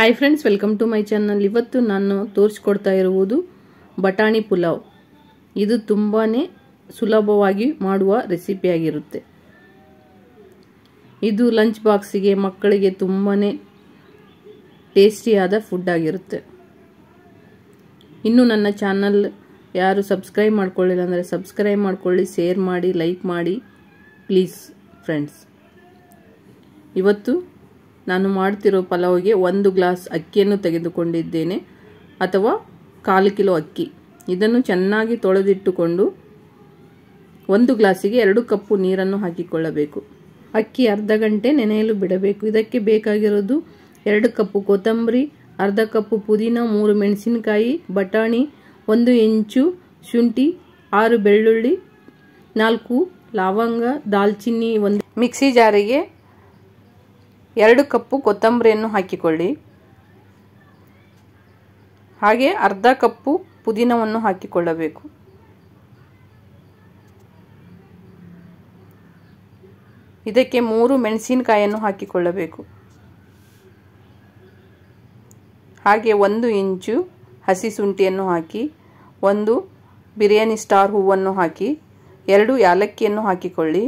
hi friends welcome to my channel ಇವತ್ತು ನಾನು ತೋರಿಸ್ಕೊಡ್ತಾ ಇರುವುದು ಬಟಾಣಿ ಪುಲಾವ್ ಇದು ತುಂಬಾ ಸುಲಭವಾಗಿ ಮಾಡುವ ರೆಸಿಪಿಯಾಗಿರುತ್ತೆ ಇದು ಲಂಚ್ ಬಾಕ್ಸಿಗೆ ಮಕ್ಕಳಿಗೆ ತುಂಬಾ ಟೇಸ್ಟಿಯಾದ ಫುಡ್ ಆಗಿರುತ್ತೆ ಇನ್ನು ನನ್ನ ಚಾನಲ್ ಯಾರು ಸಬ್ಸ್ಕ್ರೈಬ್ ಮಾಡ್ಕೊಳ್ಳಿಲ್ಲ ಅಂದರೆ ಸಬ್ಸ್ಕ್ರೈಬ್ ಮಾಡಿಕೊಳ್ಳಿ ಶೇರ್ ಮಾಡಿ ಲೈಕ್ ಮಾಡಿ ಪ್ಲೀಸ್ ಫ್ರೆಂಡ್ಸ್ ಇವತ್ತು ನಾನು ಮಾಡ್ತಿರೋ ಪಲಾವ್ಗೆ ಒಂದು ಗ್ಲಾಸ್ ಅಕ್ಕಿಯನ್ನು ತೆಗೆದುಕೊಂಡಿದ್ದೇನೆ ಅಥವಾ ಕಾಲು ಕಿಲೋ ಅಕ್ಕಿ ಇದನ್ನು ಚೆನ್ನಾಗಿ ತೊಳೆದಿಟ್ಟುಕೊಂಡು ಒಂದು ಗ್ಲಾಸಿಗೆ ಎರಡು ಕಪ್ಪು ನೀರನ್ನು ಹಾಕಿಕೊಳ್ಳಬೇಕು ಅಕ್ಕಿ ಅರ್ಧ ಗಂಟೆ ನೆನೆಯಲು ಬಿಡಬೇಕು ಇದಕ್ಕೆ ಬೇಕಾಗಿರೋದು ಎರಡು ಕಪ್ಪು ಕೊತ್ತಂಬರಿ ಅರ್ಧ ಕಪ್ಪು ಪುದೀನ ಮೂರು ಮೆಣಸಿನಕಾಯಿ ಬಟಾಣಿ ಒಂದು ಇಂಚು ಶುಂಠಿ ಆರು ಬೆಳ್ಳುಳ್ಳಿ ನಾಲ್ಕು ಲವಂಗ ದಾಲ್ಚಿನ್ನಿ ಒಂದು ಮಿಕ್ಸಿ ಜಾರಿಗೆ ಎರಡು ಕಪ್ಪು ಕೊತ್ತಂಬರಿಯನ್ನು ಹಾಕಿಕೊಳ್ಳಿ ಹಾಗೆ ಅರ್ಧ ಕಪ್ಪು ಪುದೀನವನ್ನು ಹಾಕಿಕೊಳ್ಳಬೇಕು ಇದಕ್ಕೆ ಮೂರು ಮೆಣಸಿನಕಾಯಿಯನ್ನು ಹಾಕಿಕೊಳ್ಳಬೇಕು ಹಾಗೆ ಒಂದು ಇಂಚು ಹಸಿ ಶುಂಠಿಯನ್ನು ಹಾಕಿ ಒಂದು ಬಿರಿಯಾನಿ ಸ್ಟಾರ್ ಹೂವನ್ನು ಹಾಕಿ ಎರಡು ಯಾಲಕ್ಕಿಯನ್ನು ಹಾಕಿಕೊಳ್ಳಿ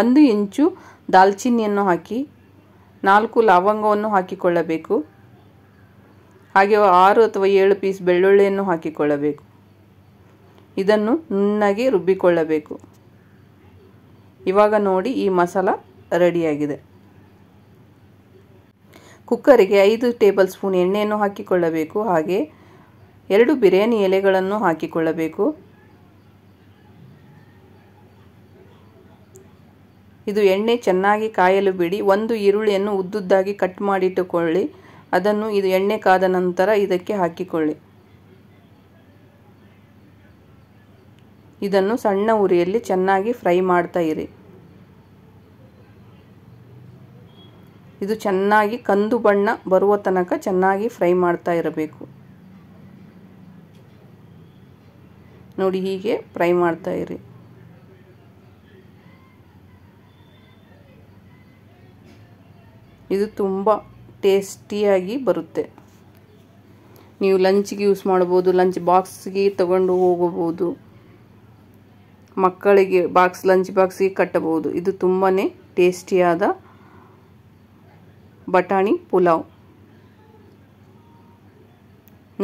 ಒಂದು ಇಂಚು ದಾಲ್ಚಿನ್ನಿಯನ್ನು ಹಾಕಿ ನಾಲ್ಕು ಲವಂಗವನ್ನು ಹಾಕಿಕೊಳ್ಳಬೇಕು ಹಾಗೆ ಆರು ಅಥವಾ ಏಳು ಪೀಸ್ ಬೆಳ್ಳುಳ್ಳಿಯನ್ನು ಹಾಕಿಕೊಳ್ಳಬೇಕು ಇದನ್ನು ನುಣ್ಣಗೆ ರುಬ್ಬಿಕೊಳ್ಳಬೇಕು ಇವಾಗ ನೋಡಿ ಈ ಮಸಾಲ ರೆಡಿಯಾಗಿದೆ ಕುಕ್ಕರಿಗೆ ಐದು ಟೇಬಲ್ ಸ್ಪೂನ್ ಎಣ್ಣೆಯನ್ನು ಹಾಕಿಕೊಳ್ಳಬೇಕು ಹಾಗೆ ಎರಡು ಬಿರಿಯಾನಿ ಎಲೆಗಳನ್ನು ಹಾಕಿಕೊಳ್ಳಬೇಕು ಇದು ಎಣ್ಣೆ ಚೆನ್ನಾಗಿ ಕಾಯಲು ಬಿಡಿ ಒಂದು ಈರುಳ್ಳಿಯನ್ನು ಉದ್ದುದ್ದಾಗಿ ಕಟ್ ಮಾಡಿಟ್ಟುಕೊಳ್ಳಿ ಅದನ್ನು ಇದು ಎಣ್ಣೆ ಕಾದ ನಂತರ ಇದಕ್ಕೆ ಹಾಕಿಕೊಳ್ಳಿ ಇದನ್ನು ಸಣ್ಣ ಉರಿಯಲ್ಲಿ ಚೆನ್ನಾಗಿ ಫ್ರೈ ಮಾಡ್ತಾ ಇರಿ ಇದು ಚೆನ್ನಾಗಿ ಕಂದು ಬಣ್ಣ ಬರುವ ತನಕ ಚೆನ್ನಾಗಿ ಫ್ರೈ ಮಾಡ್ತಾ ಇರಬೇಕು ನೋಡಿ ಹೀಗೆ ಫ್ರೈ ಮಾಡ್ತಾ ಇರಿ ಇದು ತುಂಬ ಟೇಸ್ಟಿಯಾಗಿ ಬರುತ್ತೆ ನೀವು ಲಂಚ್ಗೆ ಯೂಸ್ ಮಾಡ್ಬೋದು ಲಂಚ್ ಬಾಕ್ಸ್ಗೆ ತಗೊಂಡು ಹೋಗಬಹುದು ಮಕ್ಕಳಿಗೆ ಬಾಕ್ಸ್ ಲಂಚ್ ಬಾಕ್ಸ್ಗೆ ಕಟ್ಟಬಹುದು ಇದು ತುಂಬಾ ಟೇಸ್ಟಿಯಾದ ಬಟಾಣಿ ಪುಲಾವ್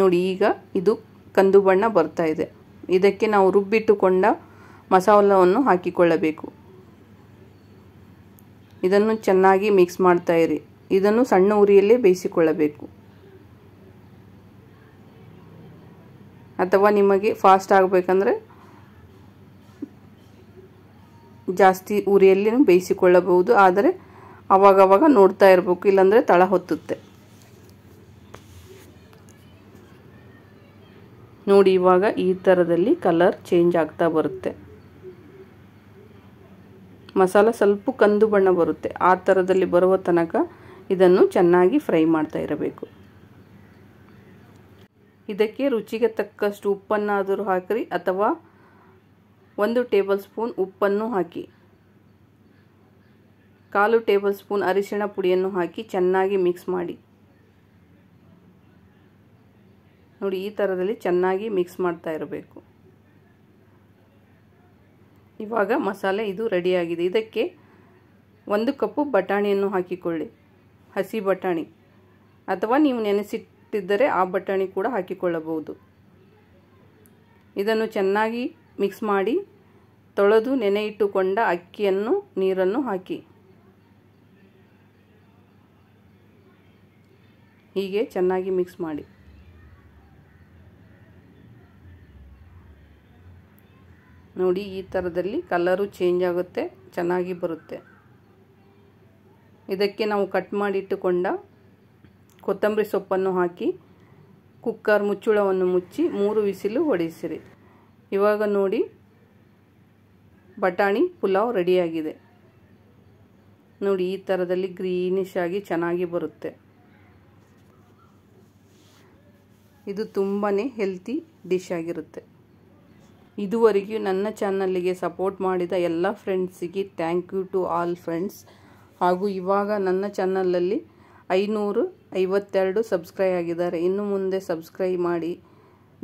ನೋಡಿ ಈಗ ಇದು ಕಂದು ಬಣ್ಣ ಬರ್ತಾ ಇದೆ ಇದಕ್ಕೆ ನಾವು ರುಬ್ಬಿಟ್ಟುಕೊಂಡ ಮಸಾಲವನ್ನು ಹಾಕಿಕೊಳ್ಳಬೇಕು ಇದನ್ನು ಚೆನ್ನಾಗಿ ಮಿಕ್ಸ್ ಮಾಡ್ತಾ ಇರಿ ಇದನ್ನು ಸಣ್ಣ ಉರಿಯಲ್ಲೇ ಬೇಯಿಸಿಕೊಳ್ಳಬೇಕು ಅಥವಾ ನಿಮಗೆ ಫಾಸ್ಟ್ ಆಗಬೇಕಂದ್ರೆ ಜಾಸ್ತಿ ಉರಿಯಲ್ಲಿ ಬೇಯಿಸಿಕೊಳ್ಳಬಹುದು ಆದರೆ ಆವಾಗವಾಗ ನೋಡ್ತಾ ಇರಬೇಕು ಇಲ್ಲಾಂದರೆ ತಳ ಹೊತ್ತುತ್ತೆ ನೋಡಿ ಇವಾಗ ಈ ಥರದಲ್ಲಿ ಕಲರ್ ಚೇಂಜ್ ಆಗ್ತಾ ಬರುತ್ತೆ ಮಸಾಲ ಸ್ವಲ್ಪ ಕಂದು ಬಣ್ಣ ಬರುತ್ತೆ ಆ ಥರದಲ್ಲಿ ಬರುವ ತನಕ ಇದನ್ನು ಚೆನ್ನಾಗಿ ಫ್ರೈ ಮಾಡ್ತಾ ಇರಬೇಕು ಇದಕ್ಕೆ ರುಚಿಗೆ ತಕ್ಕಷ್ಟು ಉಪ್ಪನ್ನಾದರೂ ಹಾಕಿರಿ ಅಥವಾ ಒಂದು ಟೇಬಲ್ ಸ್ಪೂನ್ ಉಪ್ಪನ್ನು ಹಾಕಿ ಕಾಲು ಟೇಬಲ್ ಸ್ಪೂನ್ ಅರಿಶಿಣ ಪುಡಿಯನ್ನು ಹಾಕಿ ಚೆನ್ನಾಗಿ ಮಿಕ್ಸ್ ಮಾಡಿ ನೋಡಿ ಈ ಥರದಲ್ಲಿ ಚೆನ್ನಾಗಿ ಮಿಕ್ಸ್ ಮಾಡ್ತಾ ಇರಬೇಕು ಇವಾಗ ಮಸಾಲೆ ಇದು ರೆಡಿಯಾಗಿದೆ ಇದಕ್ಕೆ ಒಂದು ಕಪ್ಪು ಬಟಾಣಿಯನ್ನು ಹಾಕಿಕೊಳ್ಳಿ ಹಸಿ ಬಟಾಣಿ ಅಥವಾ ನೀವು ನೆನೆಸಿಟ್ಟಿದ್ದರೆ ಆ ಬಟಾಣಿ ಕೂಡ ಹಾಕಿಕೊಳ್ಳಬಹುದು ಇದನ್ನು ಚೆನ್ನಾಗಿ ಮಿಕ್ಸ್ ಮಾಡಿ ತೊಳೆದು ನೆನೆಯಿಟ್ಟುಕೊಂಡ ಅಕ್ಕಿಯನ್ನು ನೀರನ್ನು ಹಾಕಿ ಹೀಗೆ ಚೆನ್ನಾಗಿ ಮಿಕ್ಸ್ ಮಾಡಿ ನೋಡಿ ಈ ಥರದಲ್ಲಿ ಕಲರು ಚೇಂಜ್ ಆಗುತ್ತೆ ಚೆನ್ನಾಗಿ ಬರುತ್ತೆ ಇದಕ್ಕೆ ನಾವು ಕಟ್ ಮಾಡಿಟ್ಟುಕೊಂಡ ಕೊತ್ತಂಬರಿ ಸೊಪ್ಪನ್ನು ಹಾಕಿ ಕುಕ್ಕರ್ ಮುಚ್ಚುಳವನ್ನು ಮುಚ್ಚಿ ಮೂರು ವಿಸಿಲು ಹೊಡೆಸಿರಿ ಇವಾಗ ನೋಡಿ ಬಟಾಣಿ ಪುಲಾವ್ ರೆಡಿಯಾಗಿದೆ ನೋಡಿ ಈ ಥರದಲ್ಲಿ ಗ್ರೀನಿಶ್ ಆಗಿ ಚೆನ್ನಾಗಿ ಬರುತ್ತೆ ಇದು ತುಂಬಾ ಹೆಲ್ತಿ ಡಿಶ್ ಆಗಿರುತ್ತೆ ಇದುವರೆಗೂ ನನ್ನ ಚಾನಲ್ಗೆ ಸಪೋರ್ಟ್ ಮಾಡಿದ ಎಲ್ಲ ಫ್ರೆಂಡ್ಸಿಗೆ thank you to all friends ಹಾಗೂ ಇವಾಗ ನನ್ನ ಚಾನಲಲ್ಲಿ ಐನೂರು ಐವತ್ತೆರಡು ಸಬ್ಸ್ಕ್ರೈಬ್ ಆಗಿದ್ದಾರೆ ಇನ್ನು ಮುಂದೆ ಸಬ್ಸ್ಕ್ರೈಬ್ ಮಾಡಿ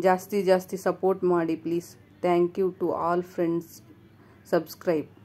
ಜಾಸ್ತಿ ಜಾಸ್ತಿ ಸಪೋರ್ಟ್ ಮಾಡಿ please thank you to all friends subscribe